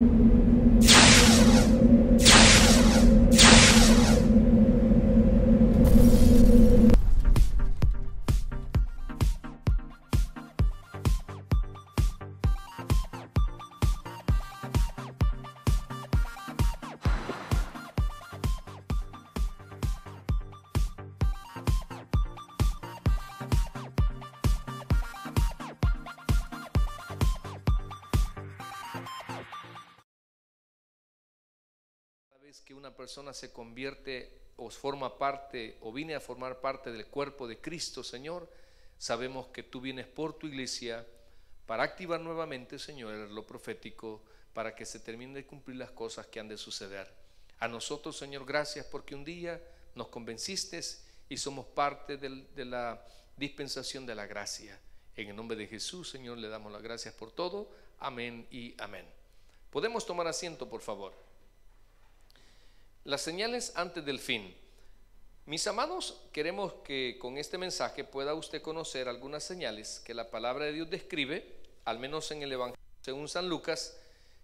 you persona se convierte o forma parte o viene a formar parte del cuerpo de Cristo, Señor, sabemos que tú vienes por tu iglesia para activar nuevamente, Señor, lo profético, para que se termine de cumplir las cosas que han de suceder. A nosotros, Señor, gracias porque un día nos convenciste y somos parte de la dispensación de la gracia. En el nombre de Jesús, Señor, le damos las gracias por todo. Amén y amén. Podemos tomar asiento, por favor. Las señales antes del fin. Mis amados, queremos que con este mensaje pueda usted conocer algunas señales que la palabra de Dios describe, al menos en el Evangelio según San Lucas,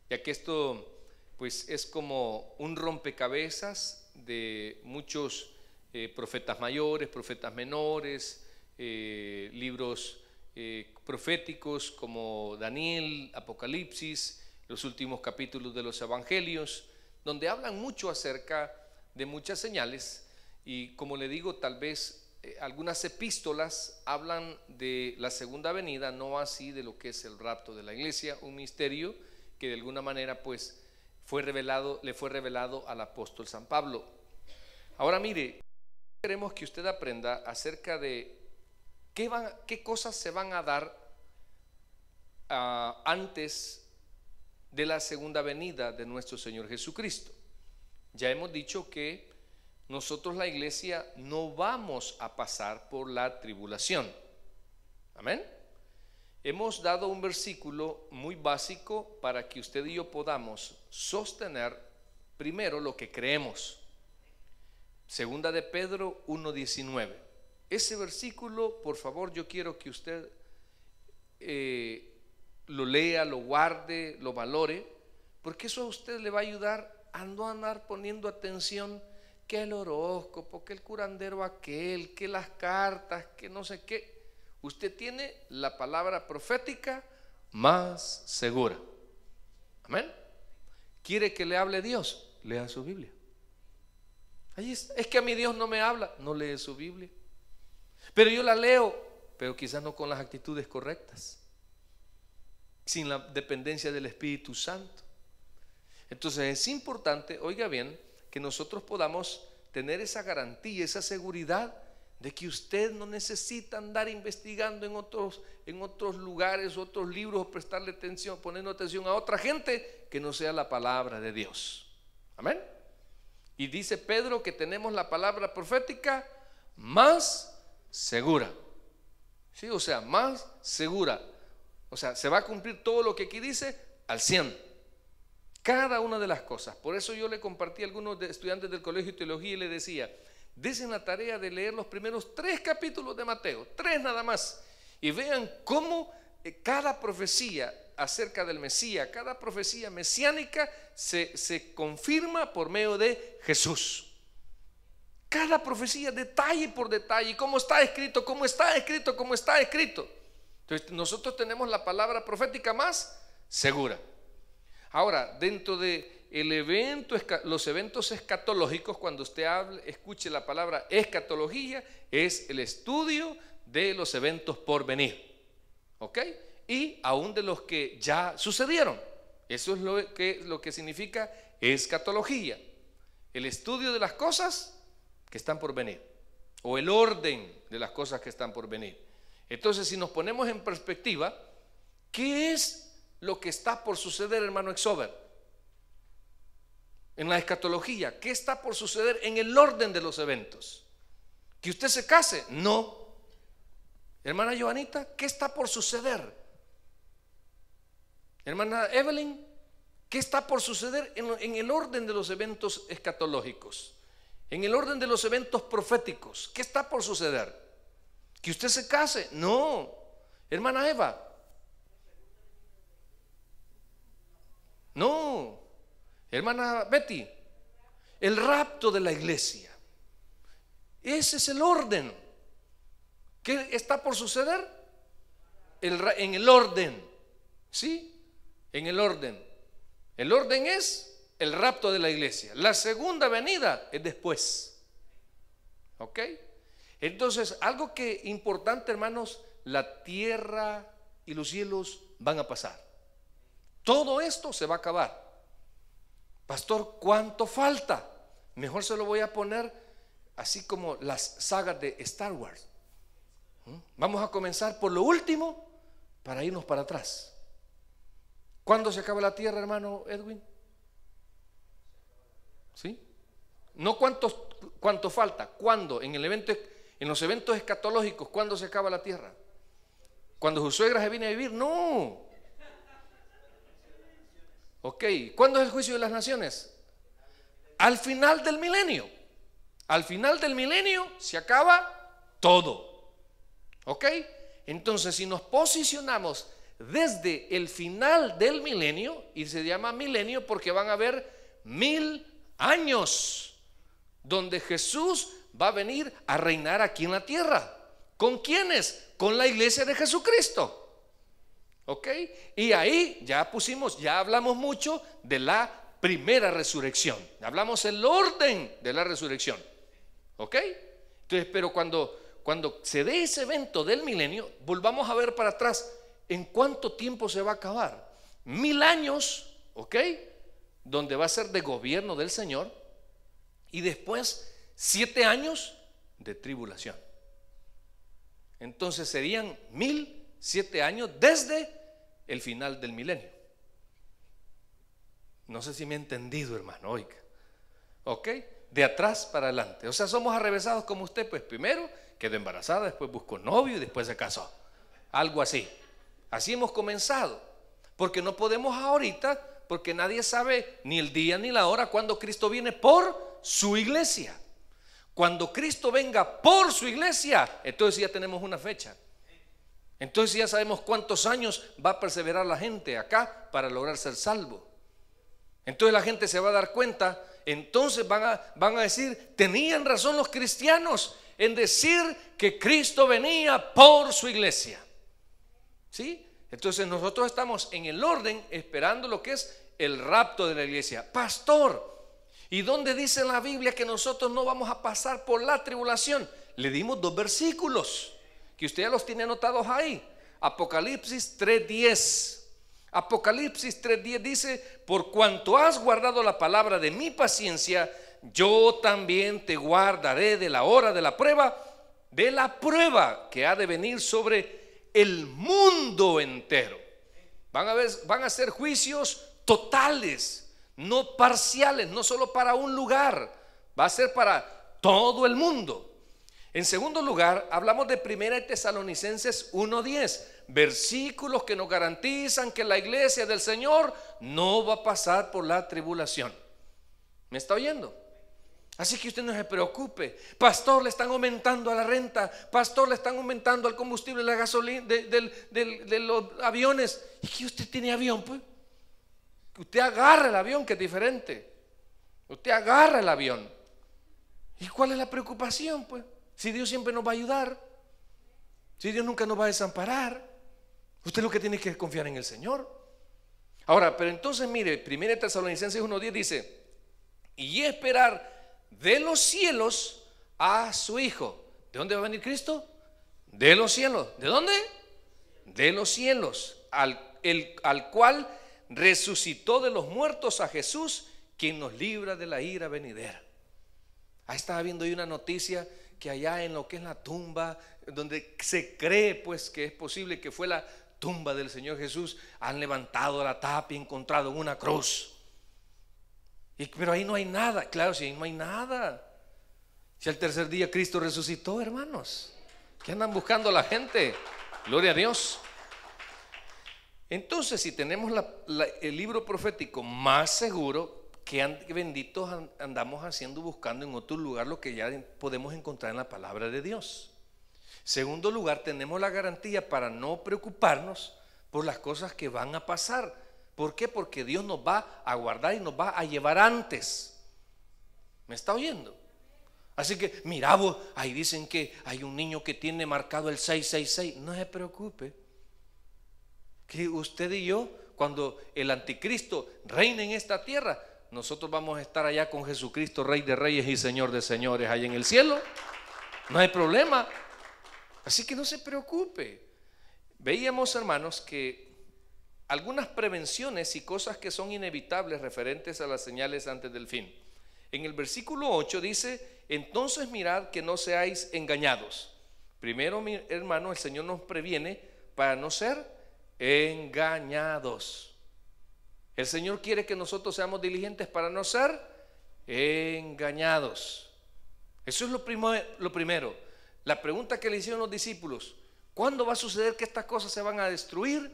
ya que esto pues es como un rompecabezas de muchos eh, profetas mayores, profetas menores, eh, libros eh, proféticos como Daniel, Apocalipsis, los últimos capítulos de los Evangelios, donde hablan mucho acerca de muchas señales y como le digo, tal vez eh, algunas epístolas hablan de la segunda venida, no así de lo que es el rapto de la iglesia, un misterio que de alguna manera pues fue revelado, le fue revelado al apóstol San Pablo. Ahora mire, queremos que usted aprenda acerca de qué, van, qué cosas se van a dar ah, antes de la segunda venida de nuestro Señor Jesucristo. Ya hemos dicho que nosotros la iglesia no vamos a pasar por la tribulación. Amén. Hemos dado un versículo muy básico para que usted y yo podamos sostener primero lo que creemos. Segunda de Pedro 1.19. Ese versículo, por favor, yo quiero que usted eh, lo lea, lo guarde, lo valore, porque eso a usted le va a ayudar a no andar poniendo atención que el horóscopo, que el curandero aquel, que las cartas, que no sé qué. Usted tiene la palabra profética más segura. Amén. ¿Quiere que le hable Dios? Lea su Biblia. Ahí Es que a mi Dios no me habla. No lee su Biblia. Pero yo la leo, pero quizás no con las actitudes correctas sin la dependencia del Espíritu Santo. Entonces es importante, oiga bien, que nosotros podamos tener esa garantía, esa seguridad de que usted no necesita andar investigando en otros, en otros lugares, otros libros, prestarle atención, poniendo atención a otra gente que no sea la palabra de Dios. Amén. Y dice Pedro que tenemos la palabra profética más segura. Sí, o sea, más segura. O sea, se va a cumplir todo lo que aquí dice al 100. Cada una de las cosas. Por eso yo le compartí a algunos estudiantes del Colegio de Teología y le decía, desen la tarea de leer los primeros tres capítulos de Mateo, tres nada más, y vean cómo eh, cada profecía acerca del Mesías, cada profecía mesiánica se, se confirma por medio de Jesús. Cada profecía, detalle por detalle, cómo está escrito, cómo está escrito, cómo está escrito. Entonces nosotros tenemos la palabra profética más segura. Ahora, dentro de el evento, los eventos escatológicos, cuando usted hable, escuche la palabra escatología, es el estudio de los eventos por venir. ¿Ok? Y aún de los que ya sucedieron. Eso es lo que, lo que significa escatología. El estudio de las cosas que están por venir. O el orden de las cosas que están por venir. Entonces, si nos ponemos en perspectiva, ¿qué es lo que está por suceder, hermano Exover? En la escatología, ¿qué está por suceder en el orden de los eventos? ¿Que usted se case? No. Hermana Joanita, ¿qué está por suceder? Hermana Evelyn, ¿qué está por suceder en, en el orden de los eventos escatológicos? En el orden de los eventos proféticos, ¿qué está por suceder? que usted se case. No, hermana Eva. No, hermana Betty. El rapto de la iglesia. Ese es el orden. ¿Qué está por suceder? en el orden. ¿Sí? En el orden. El orden es el rapto de la iglesia. La segunda venida es después. ¿Ok? Entonces, algo que importante, hermanos, la tierra y los cielos van a pasar. Todo esto se va a acabar. Pastor, ¿cuánto falta? Mejor se lo voy a poner así como las sagas de Star Wars. ¿Mm? Vamos a comenzar por lo último para irnos para atrás. ¿Cuándo se acaba la tierra, hermano Edwin? ¿Sí? No cuánto, cuánto falta, cuándo. En el evento en los eventos escatológicos, ¿cuándo se acaba la tierra? ¿Cuando su suegra se viene a vivir? No. Ok, ¿cuándo es el juicio de las naciones? Al final del milenio. Al final del milenio se acaba todo. ¿Ok? Entonces, si nos posicionamos desde el final del milenio, y se llama milenio porque van a haber mil años, donde Jesús va a venir a reinar aquí en la tierra. ¿Con quiénes? Con la iglesia de Jesucristo. ¿Ok? Y ahí ya pusimos, ya hablamos mucho de la primera resurrección. Hablamos el orden de la resurrección. ¿Ok? Entonces, pero cuando, cuando se dé ese evento del milenio, volvamos a ver para atrás en cuánto tiempo se va a acabar. Mil años, ¿ok? Donde va a ser de gobierno del Señor. Y después siete años de tribulación. Entonces serían mil siete años desde el final del milenio. No sé si me he entendido, hermano. Oiga, ok, de atrás para adelante. O sea, somos arrevesados como usted, pues primero quedó embarazada, después buscó novio y después se casó. Algo así. Así hemos comenzado. Porque no podemos ahorita, porque nadie sabe ni el día ni la hora cuando Cristo viene por su iglesia. Cuando Cristo venga por su iglesia, entonces ya tenemos una fecha. Entonces ya sabemos cuántos años va a perseverar la gente acá para lograr ser salvo. Entonces la gente se va a dar cuenta, entonces van a, van a decir, tenían razón los cristianos en decir que Cristo venía por su iglesia. ¿Sí? Entonces nosotros estamos en el orden esperando lo que es el rapto de la iglesia. Pastor, ¿Y dónde dice en la Biblia que nosotros no vamos a pasar por la tribulación? Le dimos dos versículos que usted ya los tiene anotados ahí. Apocalipsis 3:10. Apocalipsis 3:10 dice, por cuanto has guardado la palabra de mi paciencia, yo también te guardaré de la hora de la prueba, de la prueba que ha de venir sobre el mundo entero. Van a, ver, van a ser juicios totales no parciales, no solo para un lugar, va a ser para todo el mundo. En segundo lugar, hablamos de 1 Tesalonicenses 1:10, versículos que nos garantizan que la iglesia del Señor no va a pasar por la tribulación. ¿Me está oyendo? Así que usted no se preocupe. Pastor, le están aumentando a la renta. Pastor, le están aumentando al combustible, la gasolina, de, los aviones. ¿Y qué usted tiene avión, pues? usted agarra el avión, que es diferente. Usted agarra el avión. ¿Y cuál es la preocupación? Pues si Dios siempre nos va a ayudar, si Dios nunca nos va a desamparar, usted lo que tiene que es confiar en el Señor. Ahora, pero entonces mire, 1 Tesalonicenses 1.10 dice, y esperar de los cielos a su Hijo. ¿De dónde va a venir Cristo? De los cielos. ¿De dónde? De los cielos, al, al cual resucitó de los muertos a Jesús, quien nos libra de la ira venidera. Ahí estaba viendo hoy una noticia que allá en lo que es la tumba, donde se cree pues que es posible que fue la tumba del Señor Jesús, han levantado la tapa y encontrado una cruz. pero ahí no hay nada, claro, si ahí no hay nada. Si al tercer día Cristo resucitó, hermanos, ¿qué andan buscando la gente? Gloria a Dios. Entonces, si tenemos el libro profético más seguro, que benditos andamos haciendo buscando en otro lugar lo que ya podemos encontrar en la palabra de Dios. Segundo lugar, tenemos la garantía para no preocuparnos por las cosas que van a pasar. ¿Por qué? Porque Dios nos va a guardar y nos va a llevar antes. ¿Me está oyendo? Así que, mira vos, ahí dicen que hay un niño que tiene marcado el 666. No se preocupe. Que usted y yo, cuando el anticristo reine en esta tierra, nosotros vamos a estar allá con Jesucristo, Rey de Reyes y Señor de Señores, allá en el cielo. No hay problema. Así que no se preocupe. Veíamos, hermanos, que algunas prevenciones y cosas que son inevitables referentes a las señales antes del fin. En el versículo 8 dice, entonces mirad que no seáis engañados. Primero, mi hermano, el Señor nos previene para no ser engañados. El Señor quiere que nosotros seamos diligentes para no ser engañados. Eso es lo, lo primero. La pregunta que le hicieron los discípulos, ¿cuándo va a suceder que estas cosas se van a destruir?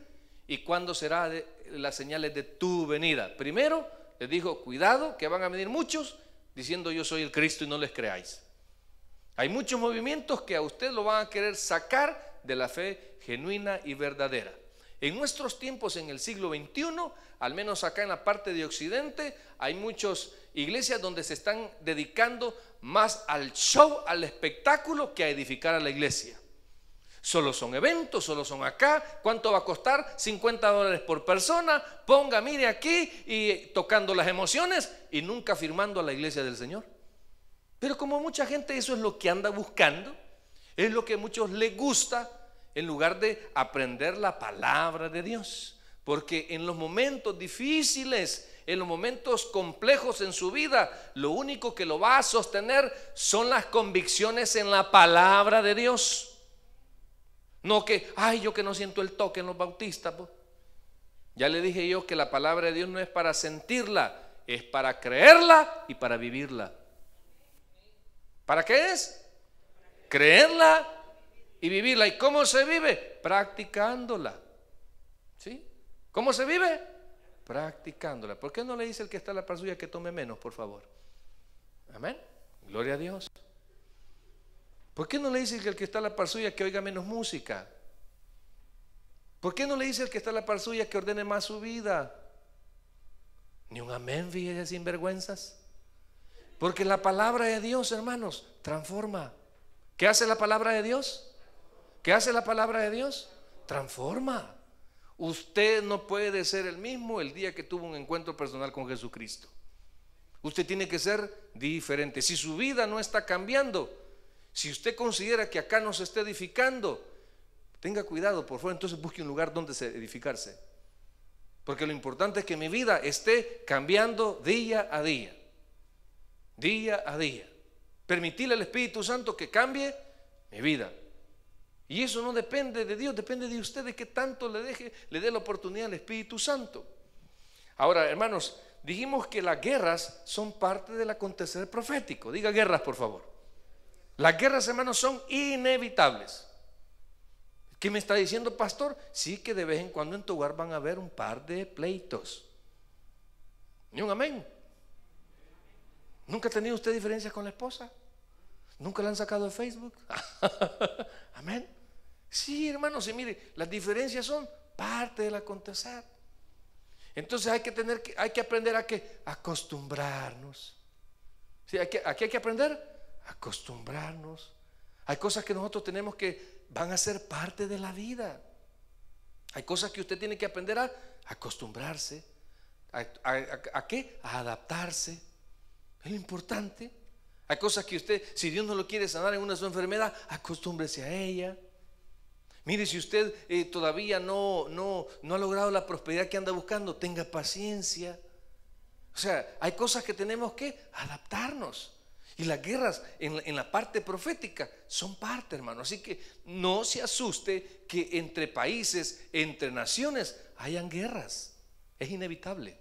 ¿Y cuándo será las señales de tu venida? Primero, les dijo, cuidado, que van a venir muchos diciendo yo soy el Cristo y no les creáis. Hay muchos movimientos que a usted lo van a querer sacar de la fe genuina y verdadera. En nuestros tiempos, en el siglo XXI, al menos acá en la parte de Occidente, hay muchas iglesias donde se están dedicando más al show, al espectáculo, que a edificar a la iglesia. Solo son eventos, solo son acá. ¿Cuánto va a costar? 50 dólares por persona. Ponga, mire aquí y tocando las emociones y nunca firmando a la iglesia del Señor. Pero como mucha gente eso es lo que anda buscando, es lo que a muchos les gusta, en lugar de aprender la palabra de Dios. Porque en los momentos difíciles, en los momentos complejos en su vida, lo único que lo va a sostener son las convicciones en la palabra de Dios. No que, ay, yo que no siento el toque en los bautistas. Ya le dije yo que la palabra de Dios no es para sentirla, es para creerla y para vivirla. ¿Para qué es? Creerla y vivirla. ¿Y cómo se vive? Practicándola. ¿Sí? ¿Cómo se vive? Practicándola. ¿Por qué no le dice el que está a la par suya que tome menos, por favor? Amén. Gloria a Dios. ¿Por qué no le dice el que está a la par suya que oiga menos música? ¿Por qué no le dice el que está a la par suya que ordene más su vida? Ni un amén, sin sinvergüenzas. Porque la palabra de Dios, hermanos, transforma. ¿Qué hace la palabra de Dios? ¿Qué hace la palabra de Dios? Transforma. Usted no puede ser el mismo el día que tuvo un encuentro personal con Jesucristo. Usted tiene que ser diferente. Si su vida no está cambiando, si usted considera que acá no se está edificando, tenga cuidado, por favor, entonces busque un lugar donde edificarse. Porque lo importante es que mi vida esté cambiando día a día. Día a día. Permitirle al Espíritu Santo que cambie mi vida. Y eso no depende de Dios, depende de ustedes que tanto le deje, le dé la oportunidad al Espíritu Santo. Ahora, hermanos, dijimos que las guerras son parte del acontecer profético. Diga guerras, por favor. Las guerras, hermanos, son inevitables. ¿Qué me está diciendo, pastor? Sí que de vez en cuando en tu hogar van a haber un par de pleitos. Ni un amén. ¿Nunca ha tenido usted diferencias con la esposa? ¿Nunca la han sacado de Facebook? amén. Sí, hermanos, y mire, las diferencias son parte del acontecer. Entonces hay que tener que, hay que aprender a que acostumbrarnos. Sí, aquí hay que aprender acostumbrarnos. Hay cosas que nosotros tenemos que van a ser parte de la vida. Hay cosas que usted tiene que aprender a acostumbrarse. ¿A, qué? A adaptarse. Es lo importante. Hay cosas que usted, si Dios no lo quiere sanar en una su enfermedad, acostúmbrese a ella. Mire, si usted eh, todavía no, ha logrado la prosperidad que anda buscando, tenga paciencia. O sea, hay cosas que tenemos que adaptarnos. Y las guerras en, en, la parte profética son parte, hermano. Así que no se asuste que entre países, entre naciones, hayan guerras. Es inevitable.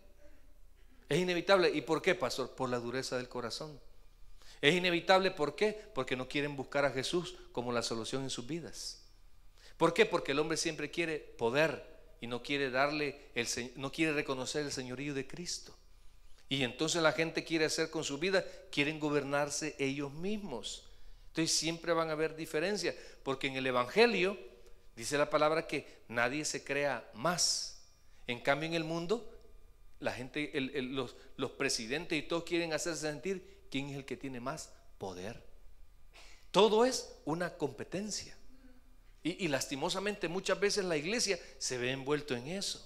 Es inevitable. ¿Y por qué, pastor? Por la dureza del corazón. Es inevitable, ¿por qué? Porque no quieren buscar a Jesús como la solución en sus vidas. ¿Por qué? Porque el hombre siempre quiere poder y no quiere darle el no quiere reconocer el señorío de Cristo. Y entonces la gente quiere hacer con su vida, quieren gobernarse ellos mismos. Entonces siempre van a haber diferencias, porque en el evangelio dice la palabra que nadie se crea más. En cambio en el mundo la gente los, los presidentes y todos quieren hacerse sentir quién es el que tiene más poder. Todo es una competencia. Y, lastimosamente muchas veces la iglesia se ve envuelto en eso,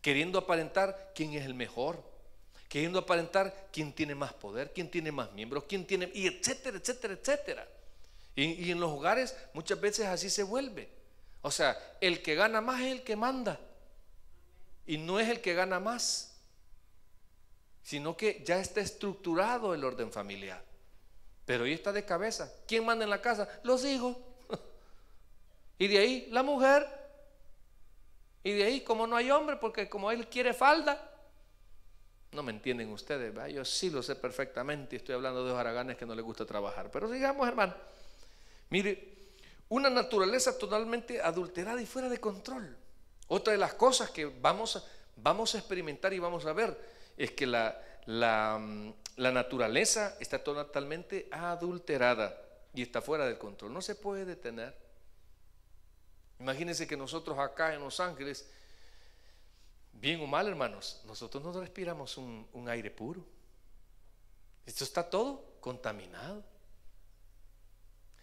queriendo aparentar quién es el mejor, queriendo aparentar quién tiene más poder, quién tiene más miembros, quién tiene, y etcétera, etcétera, etcétera. Y, en los hogares muchas veces así se vuelve. O sea, el que gana más es el que manda. Y no es el que gana más, sino que ya está estructurado el orden familiar. Pero ahí está de cabeza. ¿Quién manda en la casa? Los hijos. Y de ahí la mujer. Y de ahí como no hay hombre, porque como él quiere falda. No me entienden ustedes, yo sí lo sé perfectamente estoy hablando de los haraganes que no les gusta trabajar. Pero digamos, hermano, mire, una naturaleza totalmente adulterada y fuera de control. Otra de las cosas que vamos a, vamos a experimentar y vamos a ver es que la, la, mm, la naturaleza está totalmente adulterada y está fuera del control. No se puede detener. Imagínense que nosotros acá en Los Ángeles, bien o mal hermanos, nosotros no respiramos un, aire puro. Esto está todo contaminado.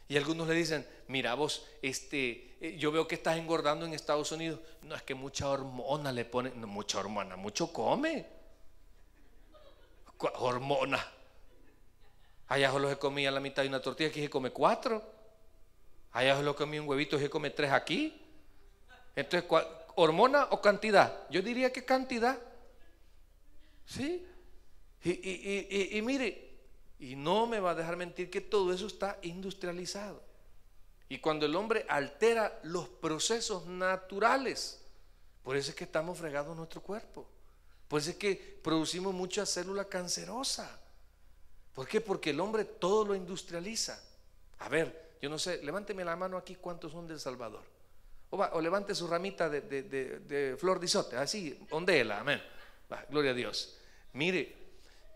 Y algunos le dicen, mira vos, este, eh, yo veo que estás engordando en Estados Unidos. No, es que mucha hormona le pone, no, mucha hormona, mucho come. Hormona. Allá solo se comía la mitad de una tortilla, aquí se come cuatro. Allá que comí un huevito, yo come tres aquí. Entonces, ¿hormona o cantidad? Yo diría que cantidad. ¿Sí? Y, mire, y no me va a dejar mentir que todo eso está industrializado. Y cuando el hombre altera los procesos naturales, por eso es que estamos fregados en nuestro cuerpo. Por eso es que producimos mucha célula cancerosa. ¿Por qué? Porque el hombre todo lo industrializa. A ver, yo no sé, levánteme la mano aquí cuántos son del Salvador. O, o levante su ramita de, de, flor de isote, así, ondela, amén. Va, gloria a Dios. Mire,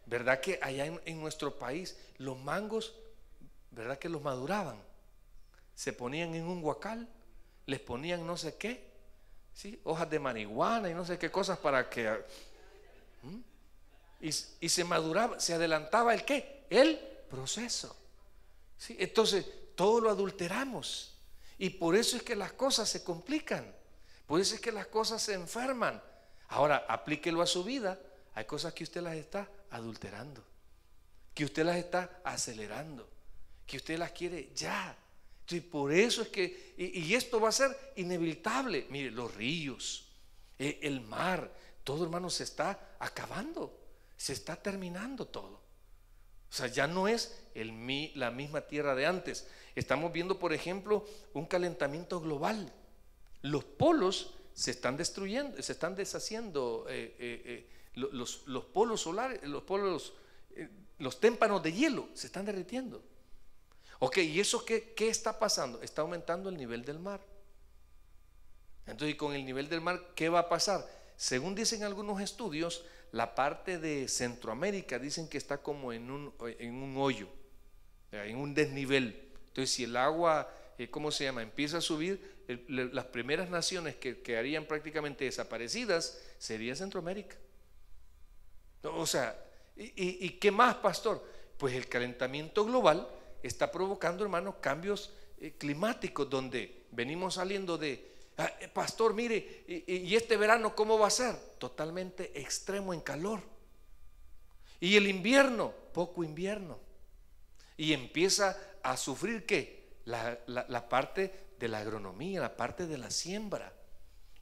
¿verdad que allá en, nuestro país los mangos, ¿verdad que los maduraban? Se ponían en un guacal, les ponían no sé qué, ¿sí? hojas de marihuana y no sé qué cosas para que... ¿Mm? Y, se maduraba, se adelantaba el qué, el proceso. ¿sí? Entonces, todo lo adulteramos. Y por eso es que las cosas se complican, por eso es que las cosas se enferman. Ahora, aplíquelo a su vida. Hay cosas que usted las está adulterando, que usted las está acelerando, que usted las quiere ya. Y por eso es que, y, esto va a ser inevitable. Mire, los ríos, e, el mar, todo hermano se está acabando, se está terminando todo. O sea, ya no es la misma tierra de antes. Estamos viendo, por ejemplo, un calentamiento global. Los polos se están destruyendo, se están deshaciendo eh, eh, eh, los, polos solares, los polos, los témpanos de hielo se están derritiendo. Ok, ¿y eso qué, está pasando? Está aumentando el nivel del mar. Entonces, ¿y con el nivel del mar qué va a pasar? Según dicen algunos estudios, la parte de Centroamérica dicen que está como en un, en un hoyo, en un desnivel. Entonces, si el agua, eh, ¿cómo se llama?, empieza a subir, las primeras naciones que quedarían prácticamente desaparecidas sería Centroamérica. O sea, ¿y, qué más, pastor? Pues el calentamiento global está provocando, hermanos, cambios eh, climáticos donde venimos saliendo de, ah, eh, pastor, mire, y, este verano cómo va a ser? Totalmente extremo en calor. Y el invierno, poco invierno y empieza a sufrir qué? La, parte de la agronomía, la parte de la siembra.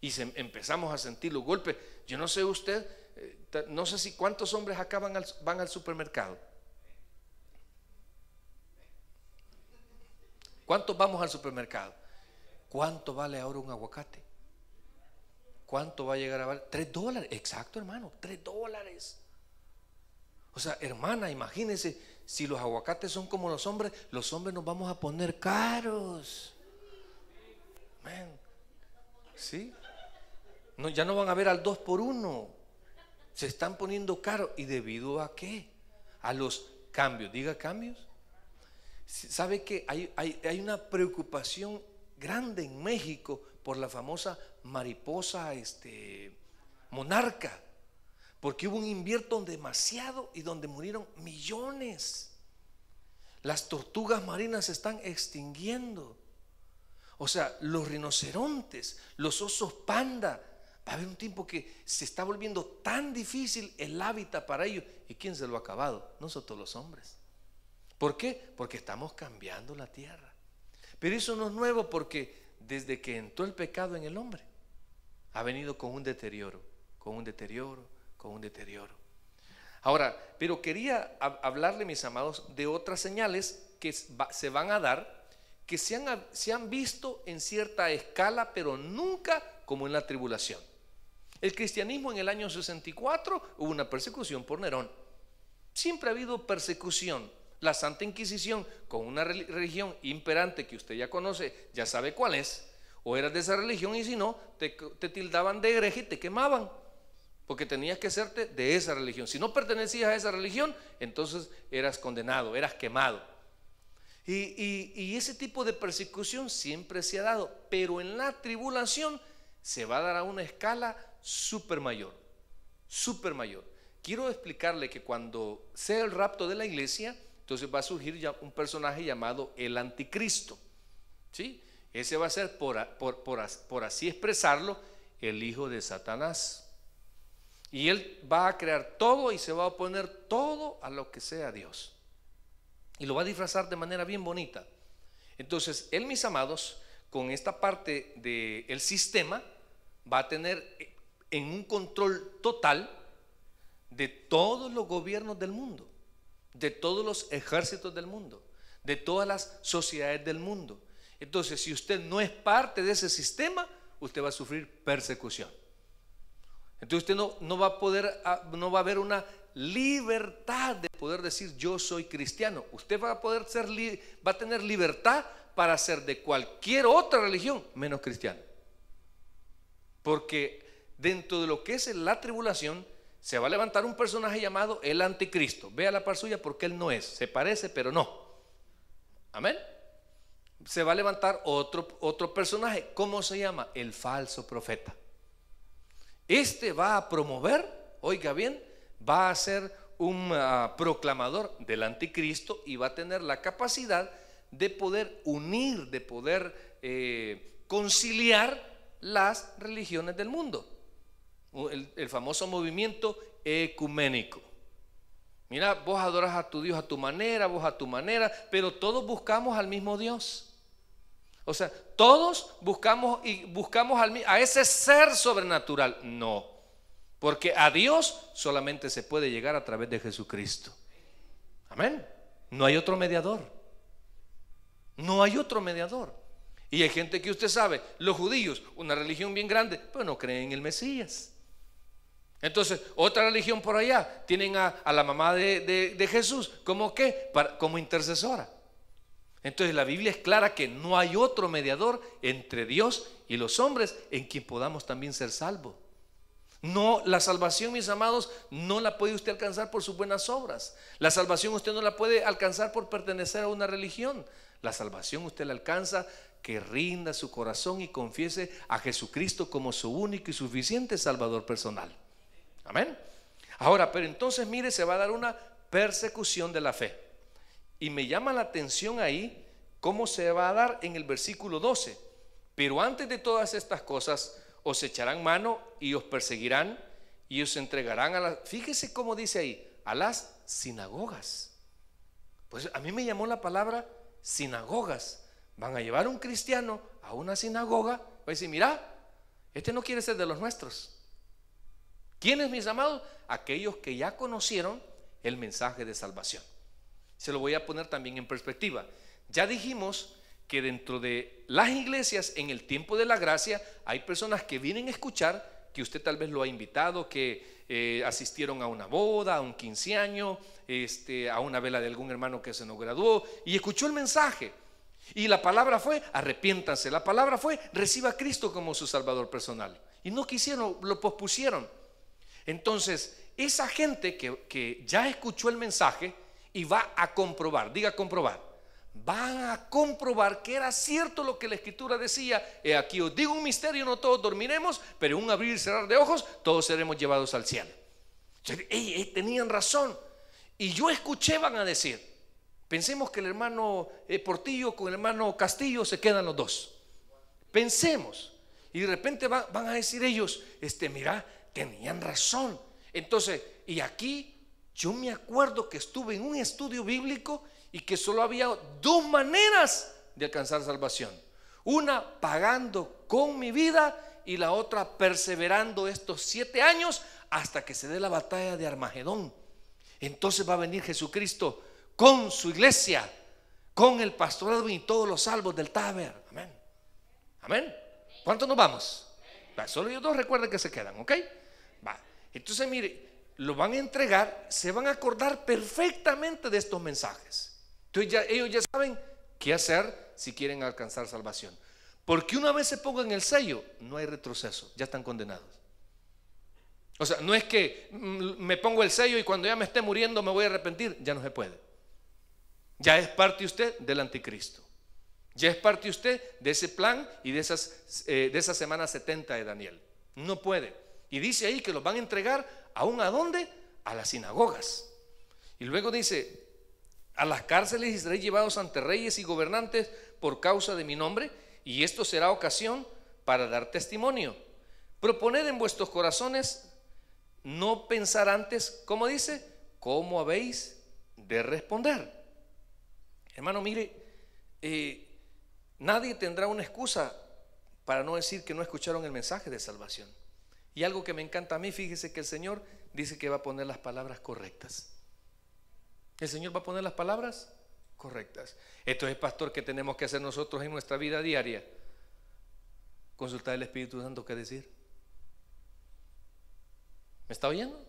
Y empezamos a sentir los golpes. Yo no sé usted, eh, no sé si cuántos hombres acá van al, supermercado. ¿Cuántos vamos al supermercado? ¿Cuánto vale ahora un aguacate? ¿Cuánto va a llegar a valer? Tres dólares, exacto hermano, tres dólares. O sea, hermana, imagínese si los aguacates son como los hombres, los hombres nos vamos a poner caros. ¿Sí? ya no van a ver al dos por uno. Se están poniendo caros. ¿Y debido a qué? A los cambios. Diga cambios. ¿Sabe que hay, hay, hay una preocupación grande en México por la famosa mariposa este, monarca? Porque hubo un invierno demasiado y donde murieron millones. Las tortugas marinas se están extinguiendo. O sea, los rinocerontes, los osos panda. Va a haber un tiempo que se está volviendo tan difícil el hábitat para ellos. ¿Y quién se lo ha acabado? Nosotros los hombres. ¿Por qué? Porque estamos cambiando la tierra. Pero eso no es nuevo porque desde que entró el pecado en el hombre, ha venido con un deterioro, con un deterioro, con un deterioro. Ahora, pero quería hablarle, mis amados, de otras señales que se van a dar, que se han, se han visto en cierta escala, pero nunca como en la tribulación. El cristianismo en el año 64 hubo una persecución por Nerón. Siempre ha habido persecución. La Santa Inquisición, con una religión imperante que usted ya conoce, ya sabe cuál es, o eras de esa religión y si no, te, te tildaban de hereje y te quemaban porque tenías que serte de esa religión. Si no pertenecías a esa religión, entonces eras condenado, eras quemado. Y, ese tipo de persecución siempre se ha dado, pero en la tribulación se va a dar a una escala súper mayor, súper mayor. Quiero explicarle que cuando sea el rapto de la iglesia, entonces va a surgir ya un personaje llamado el anticristo. ¿sí? Ese va a ser, por así expresarlo, el hijo de Satanás. Y él va a crear todo y se va a oponer todo a lo que sea Dios. Y lo va a disfrazar de manera bien bonita. Entonces, él, mis amados, con esta parte del sistema, va a tener en un control total de todos los gobiernos del mundo, de todos los ejércitos del mundo, de todas las sociedades del mundo. Entonces, si usted no es parte de ese sistema, usted va a sufrir persecución. Entonces usted no, va a poder, ah, no va a haber una libertad de poder decir yo soy cristiano. Usted va a poder ser, va a tener libertad para ser de cualquier otra religión menos cristiana. Porque dentro de lo que es la tribulación, se va a levantar un personaje llamado el anticristo. Vea la par suya porque él no es. Se parece, pero no. Amén. Se va a levantar otro, otro personaje. ¿Cómo se llama? El falso profeta. Este va a promover, oiga bien, va a ser un ah, proclamador del anticristo y va a tener la capacidad de poder unir, de poder eh, conciliar las religiones del mundo. El, el, famoso movimiento ecuménico. Mira, vos adoras a tu Dios a tu manera, vos a tu manera, pero todos buscamos al mismo Dios. O sea, todos buscamos y buscamos al, a ese ser sobrenatural. No, porque a Dios solamente se puede llegar a través de Jesucristo. Amén. No hay otro mediador. No hay otro mediador. Y hay gente que usted sabe, los judíos, una religión bien grande, pero no creen en el Mesías. Entonces, otra religión por allá, tienen a, la mamá de, Jesús, ¿como qué? como intercesora. Entonces la Biblia es clara que no hay otro mediador entre Dios y los hombres en quien podamos también ser salvos. No, la salvación, mis amados, no la puede usted alcanzar por sus buenas obras. La salvación usted no la puede alcanzar por pertenecer a una religión. La salvación usted la alcanza que rinda su corazón y confiese a Jesucristo como su único y suficiente Salvador personal. Amén. Ahora, pero entonces mire, se va a dar una persecución de la fe. Y me llama la atención ahí cómo se va a dar en el versículo 12. Pero antes de todas estas cosas, os echarán mano y os perseguirán y os entregarán a las... Fíjese cómo dice ahí, a las sinagogas. Pues a mí me llamó la palabra sinagogas. Van a llevar un cristiano a una sinagoga. Va a decir, mira, este no quiere ser de los nuestros. ¿Quiénes, mis amados? Aquellos que ya conocieron el mensaje de salvación se lo voy a poner también en perspectiva. Ya dijimos que dentro de las iglesias, en el tiempo de la gracia, hay personas que vienen a escuchar, que usted tal vez lo ha invitado, que eh, asistieron a una boda, a un quinceaño, este, a una vela de algún hermano que se nos graduó, y escuchó el mensaje. Y la palabra fue, arrepiéntanse, la palabra fue, reciba a Cristo como su Salvador personal. Y no quisieron, lo pospusieron. Entonces, esa gente que ya escuchó el mensaje, y va a comprobar, diga comprobar, van a comprobar que era cierto lo que la escritura decía, Y aquí os digo un misterio, no todos dormiremos, pero un abrir y cerrar de ojos todos seremos llevados al cielo. Ey, tenían razón. Y yo escuché, van a decir, pensemos que el hermano eh, Portillo con el hermano Castillo se quedan los dos. Pensemos. Y de repente van, van a decir ellos, este, mira, tenían razón. Entonces, y aquí yo me acuerdo que estuve en un estudio bíblico y que solo había dos maneras de alcanzar salvación. Una pagando con mi vida y la otra perseverando estos siete años hasta que se dé la batalla de Armagedón. Entonces va a venir Jesucristo con su iglesia, con el pastorado y todos los salvos del Taber. Amén. Amén. ¿Cuántos nos vamos? solo yo dos recuerden que se quedan, ¿ok? Va. Entonces, mire, lo van a entregar, se van a acordar perfectamente de estos mensajes. Entonces ellos ya saben qué hacer si quieren alcanzar salvación. Porque una vez se pongan el sello, no hay retroceso, ya están condenados. O sea, no es que mm, me pongo el sello y cuando ya me esté muriendo me voy a arrepentir, ya no se puede. Ya es parte usted del anticristo. Ya es parte usted de ese plan y de, esas, eh, de esa semana 70 de Daniel. No puede. Y dice ahí que los van a entregar ¿Aún a dónde? A las sinagogas. Y luego dice, a las cárceles y seréis llevados ante reyes y gobernantes por causa de mi nombre, y esto será ocasión para dar testimonio. Proponed en vuestros corazones no pensar antes, como dice, cómo habéis de responder. Hermano, mire, eh, nadie tendrá una excusa para no decir que no escucharon el mensaje de salvación. Y algo que me encanta a mí, fíjese que el Señor dice que va a poner las palabras correctas. El Señor va a poner las palabras correctas. Esto es, pastor, que tenemos que hacer nosotros en nuestra vida diaria. Consultar el Espíritu Santo qué decir. ¿Me está oyendo?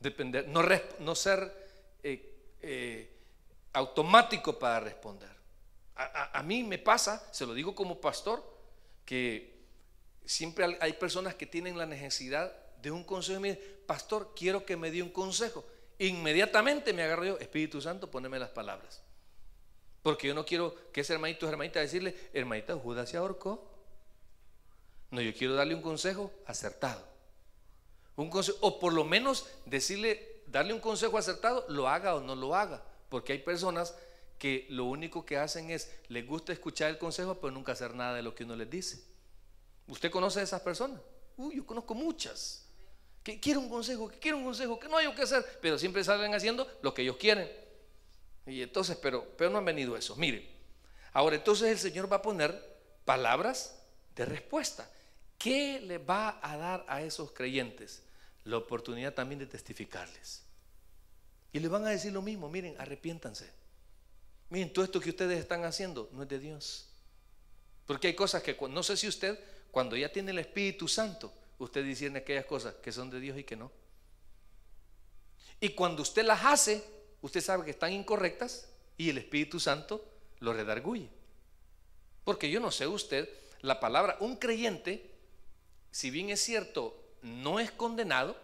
Depender, no, ser eh, eh, automático para responder. a mí me pasa, se lo digo como pastor, que Siempre hay personas que tienen la necesidad de un consejo me dicen, pastor, quiero que me dé un consejo. Inmediatamente me agarro yo, Espíritu Santo, poneme las palabras. Porque yo no quiero que ese hermanito o hermanita decirle, hermanita, Judas se ahorcó. No, yo quiero darle un consejo acertado. Un consejo, o por lo menos decirle, darle un consejo acertado, lo haga o no lo haga. Porque hay personas que lo único que hacen es, les gusta escuchar el consejo, pero nunca hacer nada de lo que uno les dice. ¿Usted conoce a esas personas? Uy, yo conozco muchas. Que quiero un consejo, que quiero un consejo, que no hay que hacer, pero siempre salen haciendo lo que ellos quieren. Y entonces, pero, pero no han venido esos. Miren, ahora entonces el Señor va a poner palabras de respuesta. ¿Qué le va a dar a esos creyentes? La oportunidad también de testificarles. Y le van a decir lo mismo, miren, arrepiéntanse. Miren, todo esto que ustedes están haciendo no es de Dios. Porque hay cosas que no sé si usted cuando ya tiene el Espíritu Santo, usted discierne aquellas cosas que son de Dios y que no. Y cuando usted las hace, usted sabe que están incorrectas y el Espíritu Santo lo redarguye. Porque yo no sé usted, la palabra un creyente, si bien es cierto, no es condenado,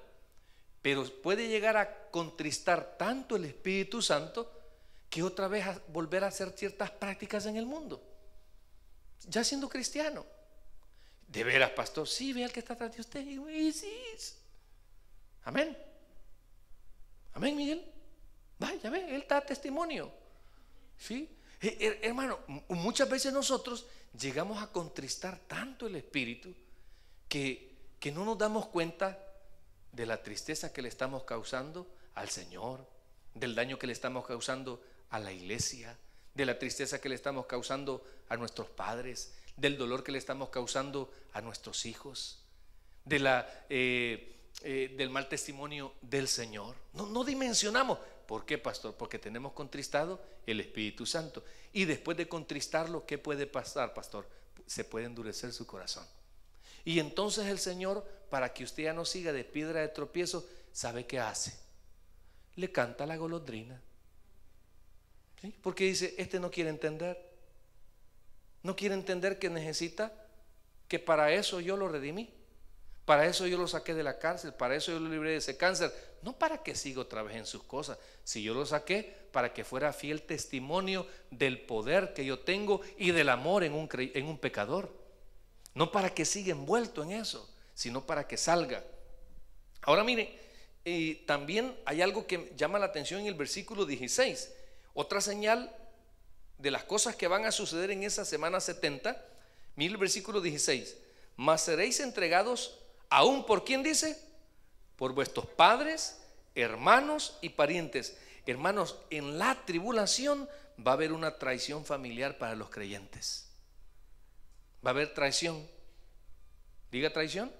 pero puede llegar a contristar tanto el Espíritu Santo que otra vez volver a hacer ciertas prácticas en el mundo, ya siendo cristiano. ¿De veras, pastor? Sí, ve al que está atrás de usted. y sí. Amén. Amén, Miguel. Vaya, ve, él da testimonio. ¿Sí? Eh, hermano, muchas veces nosotros llegamos a contristar tanto el espíritu que, que no nos damos cuenta de la tristeza que le estamos causando al Señor, del daño que le estamos causando a la iglesia, de la tristeza que le estamos causando a nuestros padres, del dolor que le estamos causando a nuestros hijos, de la, eh, eh, del mal testimonio del Señor. No, no dimensionamos. ¿Por qué, pastor? Porque tenemos contristado el Espíritu Santo. Y después de contristarlo, ¿qué puede pasar, pastor? Se puede endurecer su corazón. Y entonces el Señor, para que usted ya no siga de piedra de tropiezo, ¿sabe qué hace? Le canta la golondrina. Porque dice, este no quiere entender. No quiere entender que necesita, que para eso yo lo redimí. Para eso yo lo saqué de la cárcel, para eso yo lo libré de ese cáncer. No para que siga otra vez en sus cosas. Si yo lo saqué, para que fuera fiel testimonio del poder que yo tengo y del amor en un, en un pecador. No para que siga envuelto en eso, sino para que salga. Ahora mire, y eh, también hay algo que llama la atención en el versículo 16. Otra señal de las cosas que van a suceder en esa semana 70, Mil el versículo 16, mas seréis entregados aún por quién dice, por vuestros padres, hermanos y parientes. Hermanos, en la tribulación va a haber una traición familiar para los creyentes. Va a haber traición. Diga traición.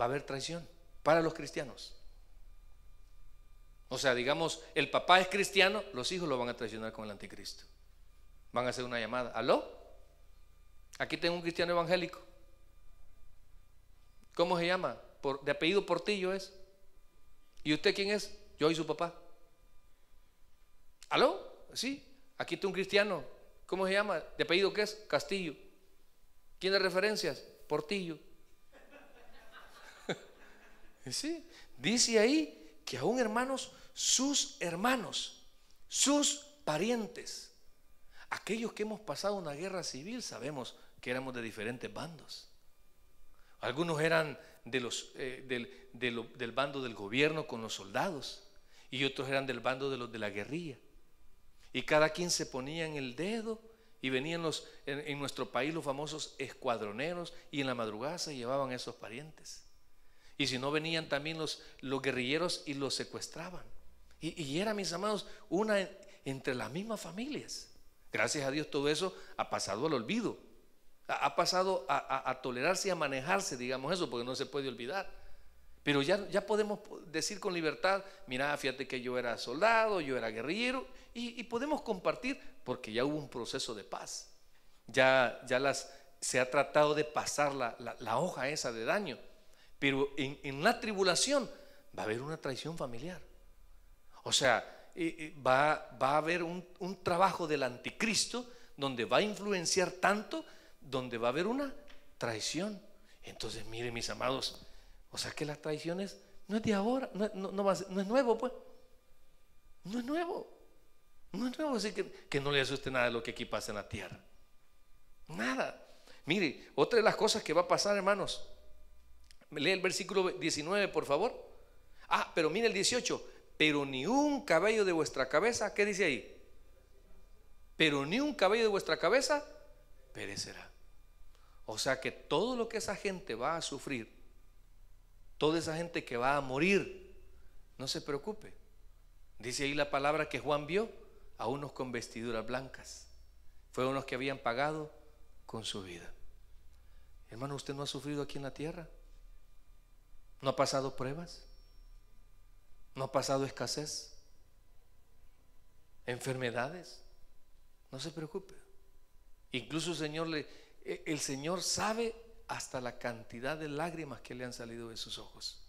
Va a haber traición para los cristianos. O sea, digamos, el papá es cristiano, los hijos lo van a traicionar con el anticristo. Van a hacer una llamada. ¿Aló? Aquí tengo un cristiano evangélico. ¿Cómo se llama? Por, de apellido Portillo es. ¿Y usted quién es? Yo y su papá. ¿Aló? Sí. Aquí tengo un cristiano. ¿Cómo se llama? ¿De apellido qué es? Castillo. ¿Tiene referencias? Portillo. sí. Dice ahí que aún hermanos, sus hermanos, sus parientes Aquellos que hemos pasado una guerra civil sabemos que éramos de diferentes bandos. Algunos eran de los, eh, del, bando del gobierno con los soldados y otros eran del bando de los de la guerrilla. Y cada quien se ponía en el dedo y venían los, en, nuestro país los famosos escuadroneros y en la madrugada se llevaban a esos parientes. Y si no venían también los, guerrilleros y los secuestraban. Y, era, mis amados, una entre las mismas familias. Gracias a Dios todo eso ha pasado al olvido, ha pasado a, tolerarse y a manejarse, digamos eso, porque no se puede olvidar. Pero ya, ya podemos decir con libertad, mira, fíjate que yo era soldado, yo era guerrillero, y, podemos compartir porque ya hubo un proceso de paz. Ya, ya las, se ha tratado de pasar la, hoja esa de daño. Pero en, en la tribulación va a haber una traición familiar. O sea, va, va, a haber un, trabajo del anticristo donde va a influenciar tanto, donde va a haber una traición. Entonces, mire, mis amados, o sea que las traiciones no es de ahora, no, es nuevo, pues. No es nuevo. No es nuevo, así que, que no le asuste nada de lo que aquí pasa en la tierra. Nada. Mire, otra de las cosas que va a pasar, hermanos. Lee el versículo 19, por favor. Ah, pero mire el 18 pero ni un cabello de vuestra cabeza, ¿qué dice ahí? Pero ni un cabello de vuestra cabeza perecerá. O sea que todo lo que esa gente va a sufrir, toda esa gente que va a morir, no se preocupe. Dice ahí la palabra que Juan vio a unos con vestiduras blancas. Fueron los que habían pagado con su vida. Hermano, ¿usted no ha sufrido aquí en la tierra? ¿No ha pasado pruebas? ¿No ha pasado escasez? ¿Enfermedades? No se preocupe. Incluso el Señor, le, e, el Señor sabe hasta la cantidad de lágrimas que le han salido de sus ojos.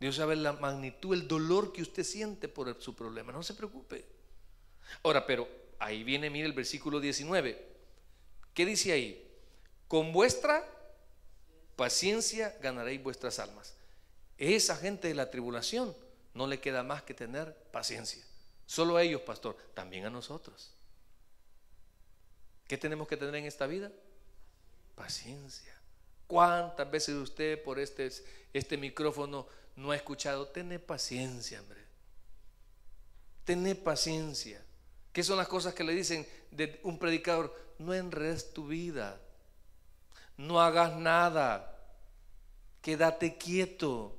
Dios sabe la magnitud, el dolor que usted siente por su problema. No se preocupe. Ahora, pero ahí viene, mire el versículo 19. ¿Qué dice ahí? Con vuestra paciencia ganaréis vuestras almas esa gente de la tribulación no le queda más que tener paciencia. Solo a ellos, pastor, también a nosotros. ¿Qué tenemos que tener en esta vida? Paciencia. ¿Cuántas veces usted por este, este micrófono no ha escuchado? Tener paciencia, hombre. Tener paciencia. ¿Qué son las cosas que le dicen de un predicador? No enredes tu vida. No hagas nada. Quédate quieto.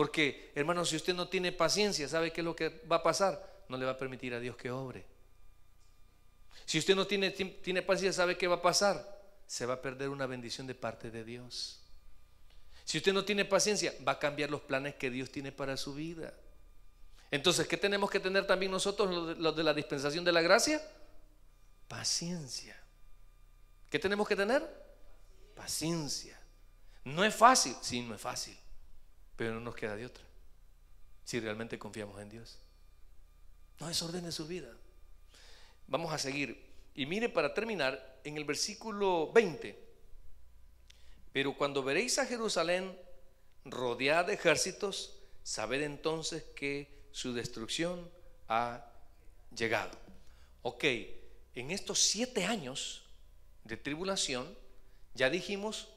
Porque, hermano, si usted no tiene paciencia, ¿sabe qué es lo que va a pasar? No le va a permitir a Dios que obre. Si usted no tiene, tiene paciencia, ¿sabe qué va a pasar? Se va a perder una bendición de parte de Dios. Si usted no tiene paciencia, va a cambiar los planes que Dios tiene para su vida. Entonces, ¿qué tenemos que tener también nosotros, los de la dispensación de la gracia? Paciencia. ¿Qué tenemos que tener? Paciencia. No es fácil, sí, no es fácil pero no nos queda de otra si realmente confiamos en Dios. No orden de su vida. Vamos a seguir. Y mire para terminar en el versículo 20. Pero cuando veréis a Jerusalén rodeada de ejércitos, sabed entonces que su destrucción ha llegado. Ok, en estos siete años de tribulación, ya dijimos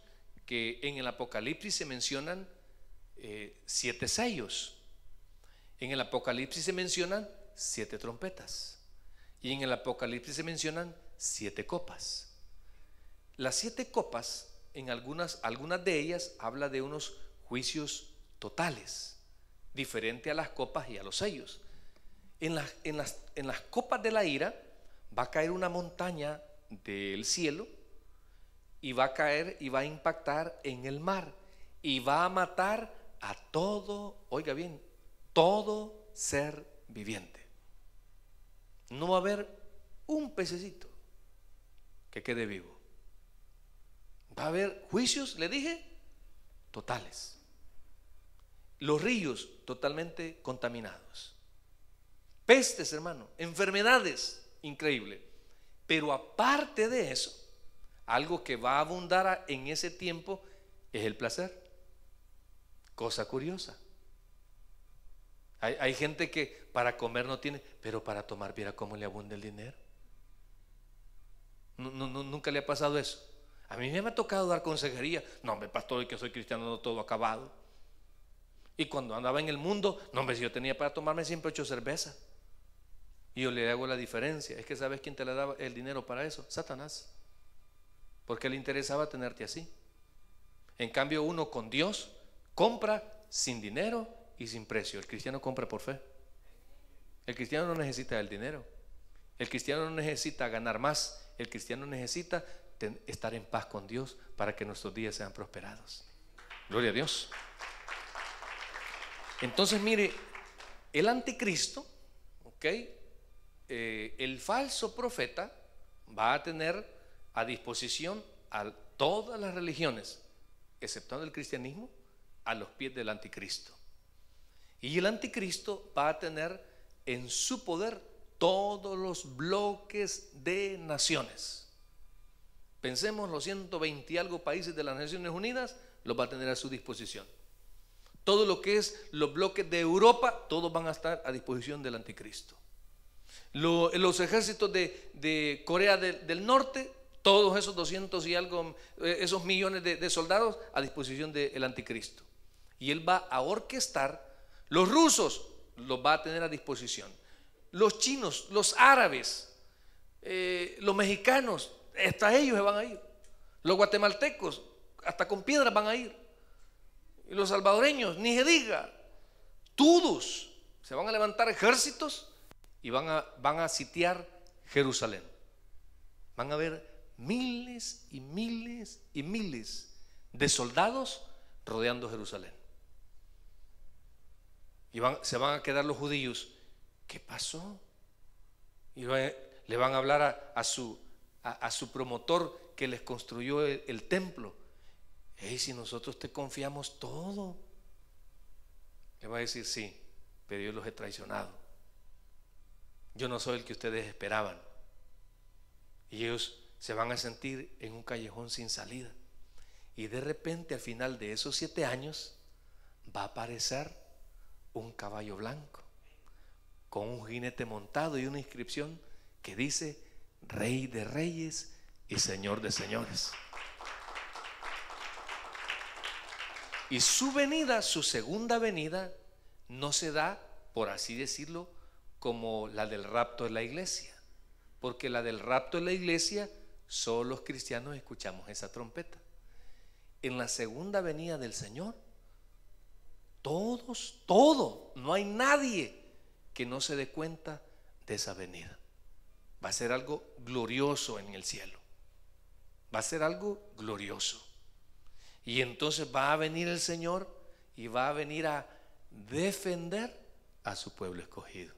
que en el Apocalipsis se mencionan eh, siete sellos. En el Apocalipsis se mencionan siete trompetas. Y en el Apocalipsis se mencionan siete copas. Las siete copas, en algunas, algunas de ellas, habla de unos juicios totales, diferente a las copas y a los sellos. En las, en las, en las copas de la ira va a caer una montaña del cielo y va a caer y va a impactar en el mar y va a matar a todo, oiga bien, todo ser viviente. No va a haber un pececito que quede vivo. Va a haber juicios, le dije, totales. Los ríos totalmente contaminados. Pestes, hermano, enfermedades, increíble. Pero aparte de eso, algo que va a abundar en ese tiempo es el placer. Cosa curiosa. Hay, gente que para comer no tiene, pero para tomar, mira cómo le abunda el dinero. nunca le ha pasado eso. A mí me ha tocado dar consejería. No, hombre, pastor, que soy cristiano, no todo acabado. Y cuando andaba en el mundo, no, hombre, si yo tenía para tomarme siempre ocho cerveza Y yo le hago la diferencia. Es que sabes quién te le daba el dinero para eso, Satanás. Porque le interesaba tenerte así. En cambio, uno con Dios Compra sin dinero y sin precio. El cristiano compra por fe. El cristiano no necesita el dinero. El cristiano no necesita ganar más. El cristiano necesita estar en paz con Dios para que nuestros días sean prosperados. Gloria a Dios. Entonces, mire, el anticristo, eh, el falso profeta va a tener a disposición a todas las religiones, Excepto el cristianismo, a los pies del anticristo. Y el anticristo va a tener en su poder todos los bloques de naciones. Pensemos los 120 y algo países de las Naciones Unidas, los va a tener a su disposición. Todo lo que es los bloques de Europa, todos van a estar a disposición del anticristo. los ejércitos de, Corea del Norte, todos esos 200 y algo, eh, esos millones de, de soldados a disposición del anticristo y él va a orquestar. Los rusos los va a tener a disposición. Los chinos, los árabes, eh, los mexicanos, hasta ellos se van a ir. Los guatemaltecos, hasta con piedras van a ir. Y los salvadoreños, ni se diga. Todos se van a levantar ejércitos y van a, van a sitiar Jerusalén. Van a haber miles y miles y miles de soldados rodeando Jerusalén. Y se van a quedar los judíos. ¿Qué pasó? Y le van a hablar a, su, a, su, promotor que les construyó el, templo. y si nosotros te confiamos todo. Le va a decir, sí, pero yo los he traicionado. Yo no soy el que ustedes esperaban. Y ellos se van a sentir en un callejón sin salida. Y de repente al final de esos siete años va a aparecer un caballo blanco con un jinete montado y una inscripción que dice Rey de Reyes y Señor de Señores. Y su venida, su segunda venida, no se da, por así decirlo, como la del rapto de la iglesia. Porque la del rapto de la iglesia, solo los cristianos escuchamos esa trompeta. En la segunda venida del Señor, todos, todo. No hay nadie que no se dé cuenta de esa venida. Va a ser algo glorioso en el cielo. Va a ser algo glorioso. Y entonces va a venir el Señor y va a venir a defender a su pueblo escogido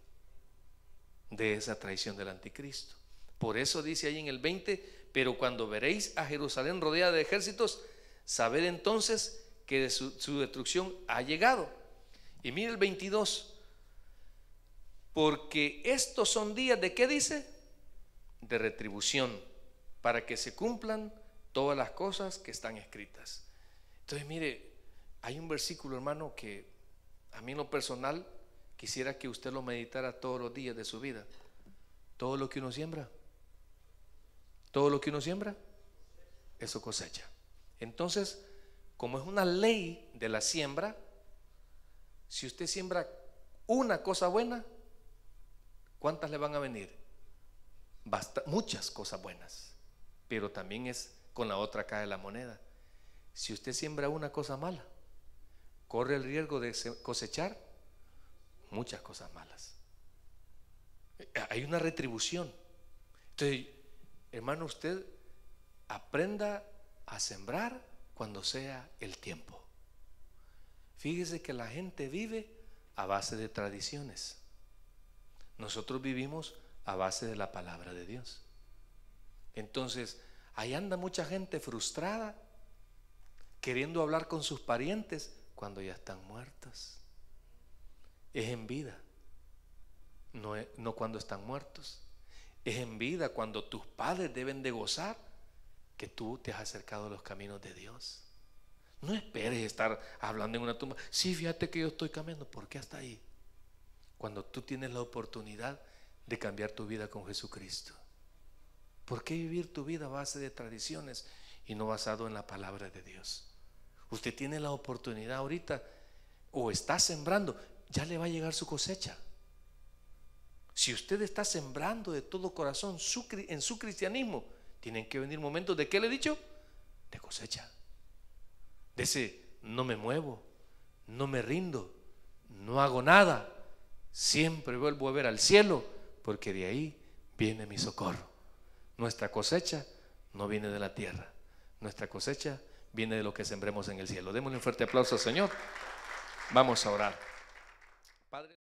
de esa traición del anticristo. Por eso dice ahí en el 20, pero cuando veréis a Jerusalén rodeada de ejércitos, sabed entonces que de su, destrucción ha llegado. Y mire el 22. Porque estos son días de qué dice? De retribución, para que se cumplan todas las cosas que están escritas. Entonces, mire, hay un versículo, hermano, que a mí en lo personal quisiera que usted lo meditara todos los días de su vida. Todo lo que uno siembra, todo lo que uno siembra, eso cosecha. Entonces, como es una ley de la siembra, si usted siembra una cosa buena, ¿cuántas le van a venir? muchas cosas buenas, pero también es con la otra cara de la moneda. Si usted siembra una cosa mala, corre el riesgo de cosechar muchas cosas malas. Eh, hay una retribución. Entonces, hermano, usted aprenda a sembrar cuando sea el tiempo. Fíjese que la gente vive a base de tradiciones. Nosotros vivimos a base de la palabra de Dios. Entonces, ahí anda mucha gente frustrada, queriendo hablar con sus parientes cuando ya están muertos. Es en vida, no, no cuando están muertos. Es en vida cuando tus padres deben de gozar que tú te has acercado a los caminos de Dios. No esperes estar hablando en una tumba. Sí, fíjate que yo estoy cambiando. ¿Por qué hasta ahí? Cuando tú tienes la oportunidad de cambiar tu vida con Jesucristo. ¿Por qué vivir tu vida a base de tradiciones y no basado en la palabra de Dios? Usted tiene la oportunidad ahorita o está sembrando, ya le va a llegar su cosecha. Si usted está sembrando de todo corazón en su cristianismo, tienen que venir momentos de qué le he dicho? De cosecha. De ese no me muevo, no me rindo, no hago nada. Siempre vuelvo a ver al cielo porque de ahí viene mi socorro. Nuestra cosecha no viene de la tierra. Nuestra cosecha viene de lo que sembremos en el cielo. Démosle un fuerte aplauso al Señor. Vamos a orar.